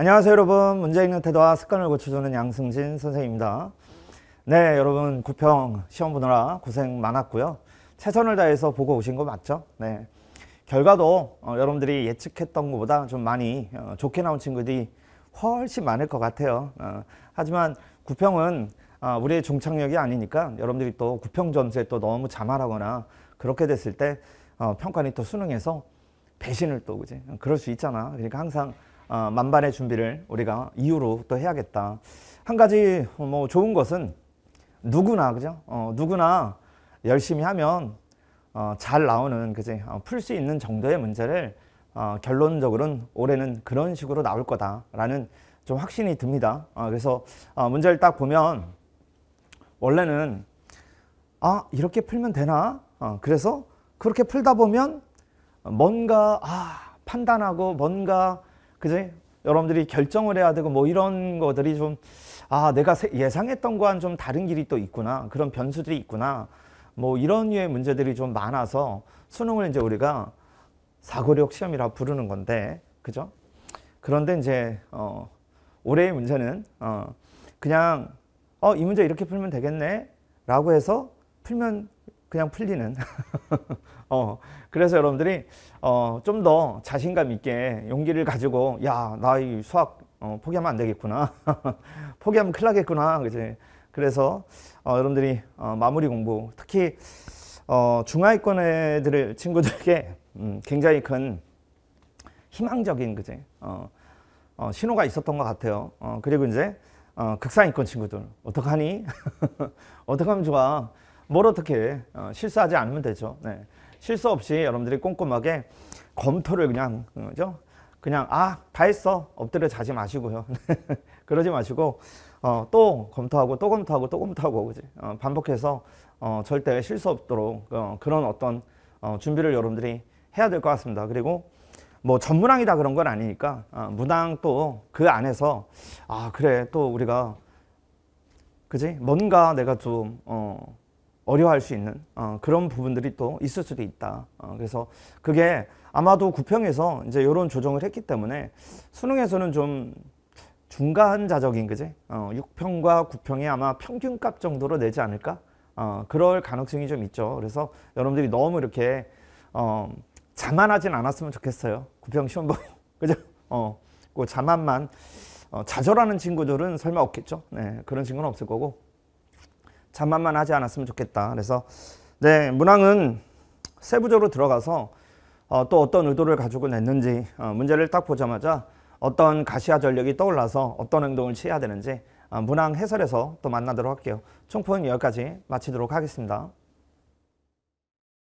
안녕하세요 여러분 문제 읽는 태도와 습관을 고쳐주는 양승진 선생입니다 네 여러분 구평 시험 보느라 고생 많았고요 최선을 다해서 보고 오신 거 맞죠 네 결과도 어, 여러분들이 예측했던 것보다 좀 많이 어, 좋게 나온 친구들이 훨씬 많을 것 같아요 어, 하지만 구평은 어, 우리의 종착역이 아니니까 여러분들이 또 구평 점수에 또 너무 자만하거나 그렇게 됐을 때 어, 평가니 또 수능에서 배신을 또 그지 그럴 수 있잖아 그러니까 항상 어, 만반의 준비를 우리가 이후로또 해야겠다. 한 가지 뭐 좋은 것은 누구나 그죠? 어, 누구나 열심히 하면 어, 잘 나오는 그지 어, 풀수 있는 정도의 문제를 어, 결론적으로는 올해는 그런 식으로 나올 거다라는 좀 확신이 듭니다. 어, 그래서 어, 문제를 딱 보면 원래는 아 이렇게 풀면 되나? 어, 그래서 그렇게 풀다 보면 뭔가 아, 판단하고 뭔가 그지? 여러분들이 결정을 해야 되고 뭐 이런 것들이 좀 아, 내가 예상했던 거와는 좀 다른 길이 또 있구나. 그런 변수들이 있구나. 뭐 이런 류의 문제들이 좀 많아서 수능을 이제 우리가 사고력 시험이라 부르는 건데, 그죠? 그런데 이제, 어, 올해의 문제는, 어, 그냥, 어, 이 문제 이렇게 풀면 되겠네? 라고 해서 풀면 그냥 풀리는 어 그래서 여러분들이 어좀더 자신감 있게 용기를 가지고 야나 이 수학 어, 포기하면 안 되겠구나 포기하면 큰일 나겠구나 그지 그래서 어, 여러분들이 어, 마무리 공부 특히 어, 중하위권 애들 친구들에게 음, 굉장히 큰 희망적인 그지 어, 어, 신호가 있었던 것 같아요 어, 그리고 이제 어, 극상위권 친구들 어떡하니 어떡하면 좋아 뭘 어떻게 어, 실수하지 않으면 되죠. 네. 실수 없이 여러분들이 꼼꼼하게 검토를 그냥 어, 그죠? 그냥 아다 했어 엎드려 자지 마시고요. 그러지 마시고 어, 또 검토하고 또 검토하고 또 검토하고 그지 어, 반복해서 어, 절대 실수 없도록 어, 그런 어떤 어, 준비를 여러분들이 해야 될 것 같습니다. 그리고 뭐 전문항이다 그런 건 아니니까 어, 무당 또그 안에서 아 그래 또 우리가 그지 뭔가 내가 좀 어, 어려워할 수 있는 어, 그런 부분들이 또 있을 수도 있다. 어, 그래서 그게 아마도 구평에서 이제 이런 조정을 했기 때문에 수능에서는 좀 중간자적인 그지? 어, 6평과 9평이 아마 평균값 정도로 내지 않을까? 어, 그럴 가능성이 좀 있죠. 그래서 여러분들이 너무 이렇게 어, 자만하진 않았으면 좋겠어요. 구평 시험 보 그죠? 어, 그 자만만 어, 좌절하는 친구들은 설마 없겠죠. 네, 그런 친구는 없을 거고 잔만만 하지 않았으면 좋겠다. 그래서 네, 문항은 세부적으로 들어가서 어, 또 어떤 의도를 가지고 냈는지 어, 문제를 딱 보자마자 어떤 가시화 전력이 떠올라서 어떤 행동을 취해야 되는지 어, 문항 해설에서 또 만나도록 할게요. 총포 여기까지 마치도록 하겠습니다.